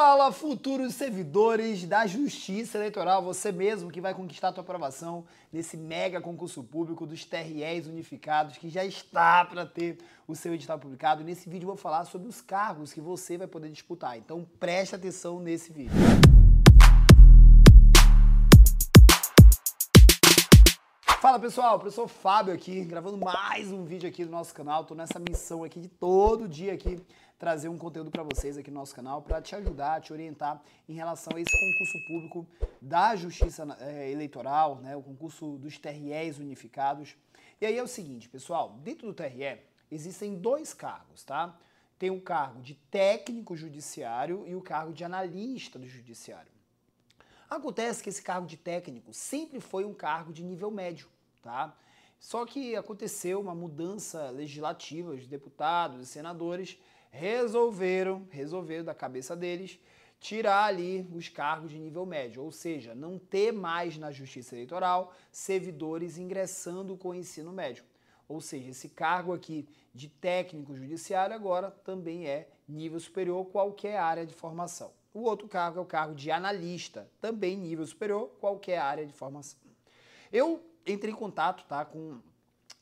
Fala, futuros servidores da Justiça Eleitoral, você mesmo que vai conquistar a sua aprovação nesse mega concurso público dos TREs unificados que já está para ter o seu edital publicado. nesse vídeo eu vou falar sobre os cargos que você vai poder disputar. Então preste atenção nesse vídeo. Fala pessoal, professor Fábio aqui, gravando mais um vídeo aqui do nosso canal. Tô nessa missão aqui de todo dia aqui trazer um conteúdo para vocês aqui no nosso canal para te ajudar, te orientar em relação a esse concurso público da Justiça eh, Eleitoral, né, o concurso dos TREs unificados. E aí é o seguinte, pessoal, dentro do TRE existem dois cargos, tá? Tem o cargo de técnico judiciário e o cargo de analista do judiciário. Acontece que esse cargo de técnico sempre foi um cargo de nível médio, tá? Só que aconteceu uma mudança legislativa, os deputados e senadores resolveram, resolveram da cabeça deles, tirar ali os cargos de nível médio, ou seja, não ter mais na Justiça Eleitoral servidores ingressando com o ensino médio. Ou seja, esse cargo aqui de técnico judiciário agora também é nível superior qualquer área de formação. O outro cargo é o cargo de analista, também nível superior, qualquer área de formação. Eu entrei em contato tá, com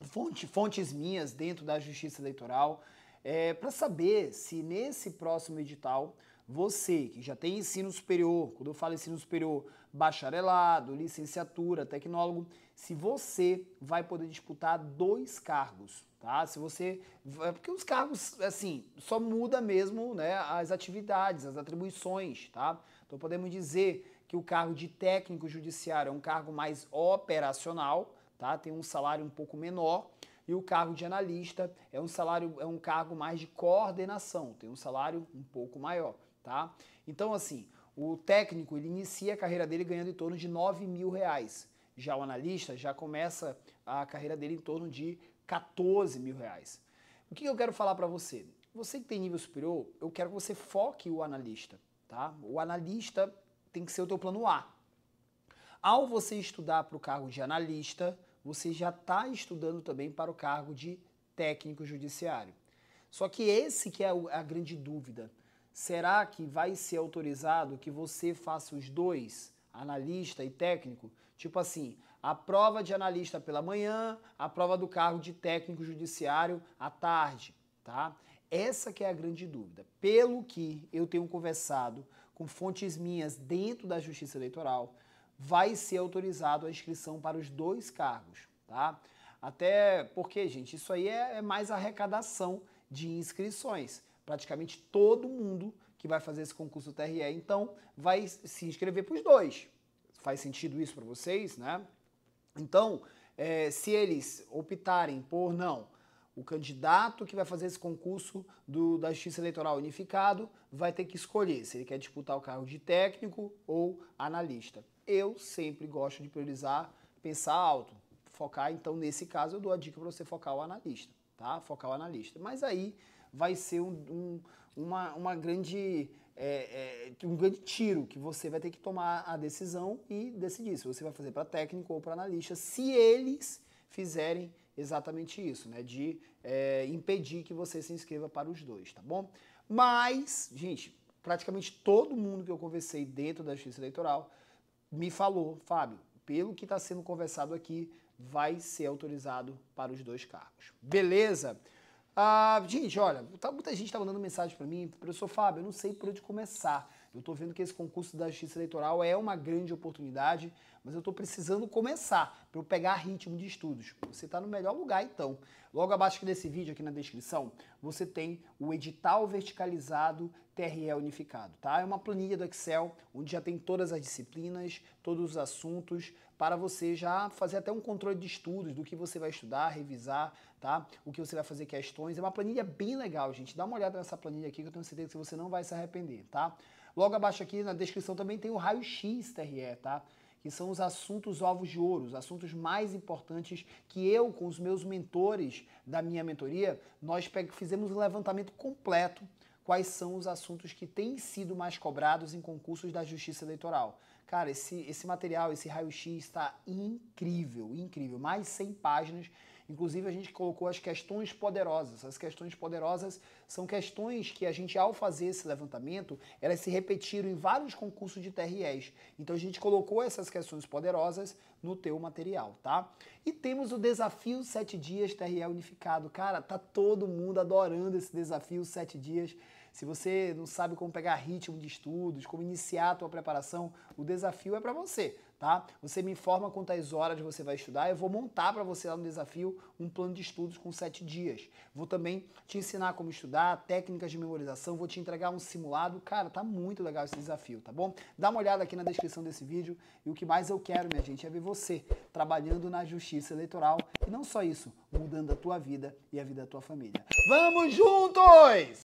fonte, fontes minhas dentro da Justiça Eleitoral é, eh, para saber se nesse próximo edital você que já tem ensino superior, quando eu falo ensino superior, bacharelado, licenciatura, tecnólogo, se você vai poder disputar dois cargos, tá? Se você. É porque os cargos, assim, só muda mesmo né, as atividades, as atribuições, tá? Então podemos dizer que o cargo de técnico judiciário é um cargo mais operacional, tá? Tem um salário um pouco menor e o cargo de analista é um salário é um cargo mais de coordenação, tem um salário um pouco maior tá? Então, assim, o técnico ele inicia a carreira dele ganhando em torno de 9 mil reais. Já o analista já começa a carreira dele em torno de 14 mil reais. O que eu quero falar para você? Você que tem nível superior, eu quero que você foque o analista, tá? O analista tem que ser o teu plano A. Ao você estudar para o cargo de analista, você já está estudando também para o cargo de técnico judiciário. Só que esse que é a grande dúvida. Será que vai ser autorizado que você faça os dois, analista e técnico? Tipo assim, a prova de analista pela manhã, a prova do cargo de técnico judiciário à tarde, tá? Essa que é a grande dúvida. Pelo que eu tenho conversado com fontes minhas dentro da Justiça Eleitoral, vai ser autorizado a inscrição para os dois cargos, tá? Até porque, gente, isso aí é, é mais arrecadação de inscrições praticamente todo mundo que vai fazer esse concurso TRE, então vai se inscrever para os dois. Faz sentido isso para vocês, né? Então, é, se eles optarem por não, o candidato que vai fazer esse concurso do, da Justiça Eleitoral Unificado vai ter que escolher se ele quer disputar o cargo de técnico ou analista. Eu sempre gosto de priorizar pensar alto, focar, então nesse caso eu dou a dica para você focar o analista, tá? Focar o analista. Mas aí vai ser um, um, uma, uma grande, é, é, um grande tiro que você vai ter que tomar a decisão e decidir se você vai fazer para técnico ou para analista, se eles fizerem exatamente isso, né? De é, impedir que você se inscreva para os dois, tá bom? Mas, gente, praticamente todo mundo que eu conversei dentro da justiça eleitoral me falou, Fábio, pelo que está sendo conversado aqui, vai ser autorizado para os dois cargos. Beleza? Ah, gente, olha, tá, muita gente estava tá mandando mensagem para mim, professor Fábio, eu não sei por onde começar. Eu estou vendo que esse concurso da Justiça Eleitoral é uma grande oportunidade, mas eu estou precisando começar para eu pegar ritmo de estudos. Você está no melhor lugar, então. Logo abaixo desse vídeo, aqui na descrição, você tem o edital verticalizado TRE unificado, tá? É uma planilha do Excel onde já tem todas as disciplinas, todos os assuntos, para você já fazer até um controle de estudos do que você vai estudar, revisar, tá? O que você vai fazer questões, é uma planilha bem legal, gente. Dá uma olhada nessa planilha aqui que eu tenho certeza que você não vai se arrepender, tá? Logo abaixo aqui na descrição também tem o raio-x TRE, tá? que são os assuntos ovos de ouro, os assuntos mais importantes que eu, com os meus mentores da minha mentoria, nós fizemos um levantamento completo quais são os assuntos que têm sido mais cobrados em concursos da Justiça Eleitoral. Cara, esse, esse material, esse raio-x está incrível, incrível. Mais 100 páginas Inclusive, a gente colocou as questões poderosas. As questões poderosas são questões que a gente, ao fazer esse levantamento, elas se repetiram em vários concursos de TREs. Então, a gente colocou essas questões poderosas no teu material, tá? E temos o desafio 7 dias TRE unificado. Cara, tá todo mundo adorando esse desafio 7 dias. Se você não sabe como pegar ritmo de estudos, como iniciar a tua preparação, o desafio é para você tá? Você me informa quantas horas você vai estudar, eu vou montar para você lá no desafio um plano de estudos com sete dias. Vou também te ensinar como estudar, técnicas de memorização, vou te entregar um simulado. Cara, tá muito legal esse desafio, tá bom? Dá uma olhada aqui na descrição desse vídeo e o que mais eu quero, minha gente, é ver você trabalhando na justiça eleitoral e não só isso, mudando a tua vida e a vida da tua família. Vamos juntos!